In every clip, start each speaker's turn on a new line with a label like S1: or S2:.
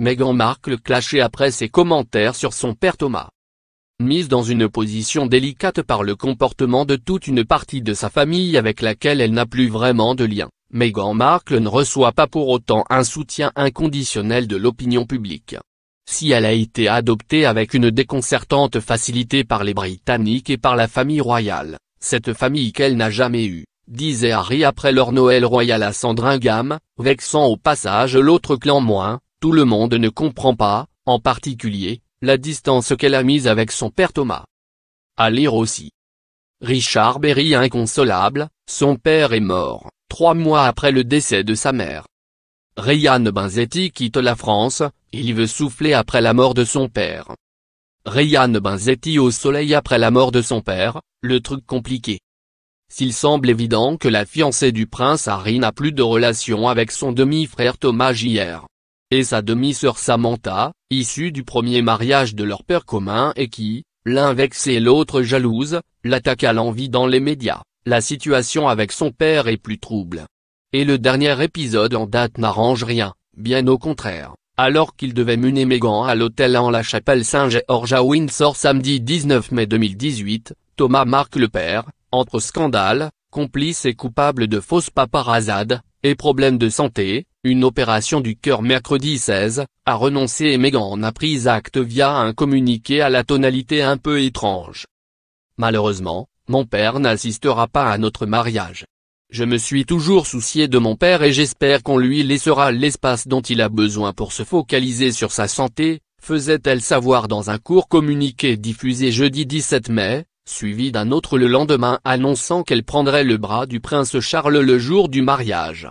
S1: Meghan Markle clashait après ses commentaires sur son père Thomas. Mise dans une position délicate par le comportement de toute une partie de sa famille avec laquelle elle n'a plus vraiment de lien, Meghan Markle ne reçoit pas pour autant un soutien inconditionnel de l'opinion publique. Si elle a été adoptée avec une déconcertante facilité par les Britanniques et par la famille royale, cette famille qu'elle n'a jamais eue, disait Harry après leur Noël royal à Sandringham, vexant au passage l'autre clan moins, tout le monde ne comprend pas, en particulier, la distance qu'elle a mise avec son père Thomas. À lire aussi. Richard Berry inconsolable, son père est mort, trois mois après le décès de sa mère. Ryan Benzetti quitte la France, il veut souffler après la mort de son père. Ryan Benzetti au soleil après la mort de son père, le truc compliqué. S'il semble évident que la fiancée du prince Harry n'a plus de relation avec son demi-frère Thomas J.R et sa demi-sœur Samantha, issue du premier mariage de leur père commun et qui, l'un vexé et l'autre jalouse, l'attaque à l'envie dans les médias. La situation avec son père est plus trouble. Et le dernier épisode en date n'arrange rien, bien au contraire. Alors qu'il devait mener Meghan à l'hôtel en la chapelle Saint-Georges à Windsor samedi 19 mai 2018, Thomas marque le père, entre scandale, complice et coupable de fausses paparazzades, et problèmes de santé, une opération du cœur mercredi 16, a renoncé et Meghan a pris acte via un communiqué à la tonalité un peu étrange. Malheureusement, mon père n'assistera pas à notre mariage. Je me suis toujours soucié de mon père et j'espère qu'on lui laissera l'espace dont il a besoin pour se focaliser sur sa santé, faisait-elle savoir dans un court communiqué diffusé jeudi 17 mai, suivi d'un autre le lendemain annonçant qu'elle prendrait le bras du prince Charles le jour du mariage.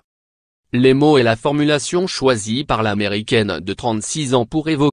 S1: Les mots et la formulation choisis par l'américaine de 36 ans pour évoquer